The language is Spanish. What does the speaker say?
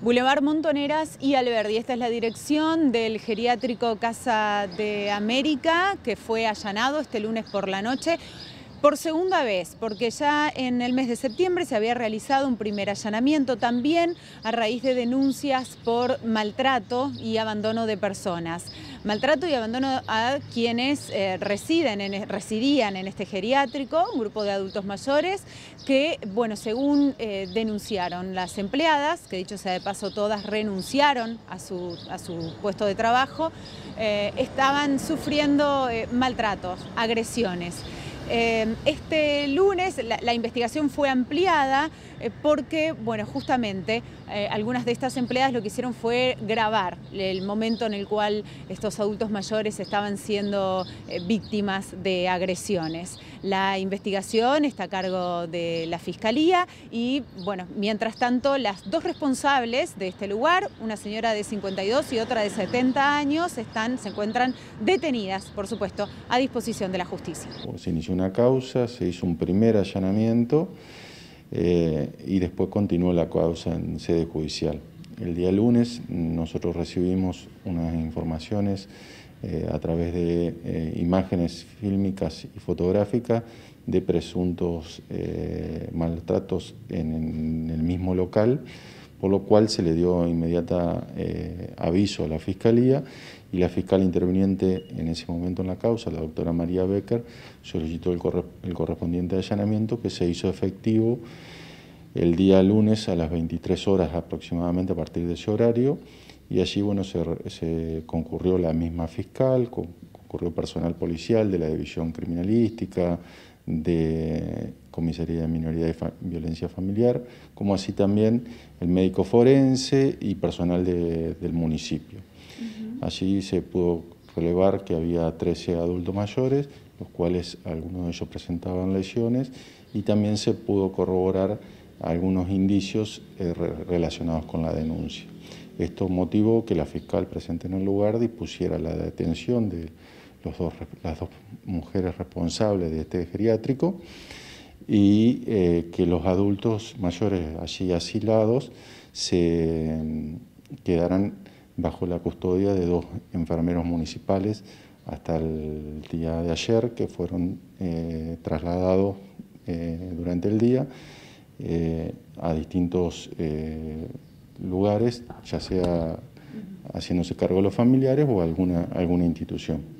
Boulevard Montoneras y Alberdi. Esta es la dirección del geriátrico Casa de América que fue allanado este lunes por la noche por segunda vez, porque ya en el mes de septiembre se había realizado un primer allanamiento también a raíz de denuncias por maltrato y abandono de personas. Maltrato y abandono a quienes eh, e, residían en este geriátrico, un grupo de adultos mayores que, bueno, según eh, denunciaron las empleadas, que dicho sea de paso todas renunciaron a su, puesto de trabajo, eh, estaban sufriendo maltratos, agresiones. Em, este lunes la, investigación fue ampliada eh, porque, bueno, justamente eh, algunas de estas empleadas lo que hicieron fue grabar el momento en el cual estos adultos mayores estaban siendo eh, víctimas de agresiones. La investigación está a cargo de la Fiscalía y, bueno, mientras tanto, las dos responsables de este lugar, una señora de 52 y otra de 70 años, están, se encuentran detenidas, por supuesto, a disposición de la justicia una causa, se hizo un primer allanamiento eh, y después continuó la causa en sede judicial. El día lunes mm, nosotros recibimos unas informaciones eh, a través de eh, imágenes fílmicas y fotográficas de presuntos maltratos en el mismo local por lo cual se le dio inmediata eh, aviso a la Fiscalía y la fiscal interviniente en ese momento en la causa, la doctora María Becker, solicitó el, correspondiente allanamiento que se hizo efectivo el día lunes a las 23 horas aproximadamente a partir de ese horario y allí bueno, se, se concurrió la misma fiscal, concurrió personal policial de la división criminalística, de Comisaría de Minoría y Violencia Familiar, como así también el médico forense y personal del municipio. así se pudo relevar que había 13 adultos mayores, los cuales algunos de ellos presentaban lesiones, y también se pudo corroborar algunos indicios eh, relacionados con la denuncia. Esto motivó que la fiscal presente en el lugar dispusiera la detención de las dos mujeres responsables de este geriátrico, y eh, que los adultos mayores allí asilados se quedarán bajo la custodia de dos enfermeros municipales hasta el día de ayer, que fueron eh, trasladados eh, durante el día a distintos lugares, ya sea haciéndose cargo de los familiares o alguna, alguna institución.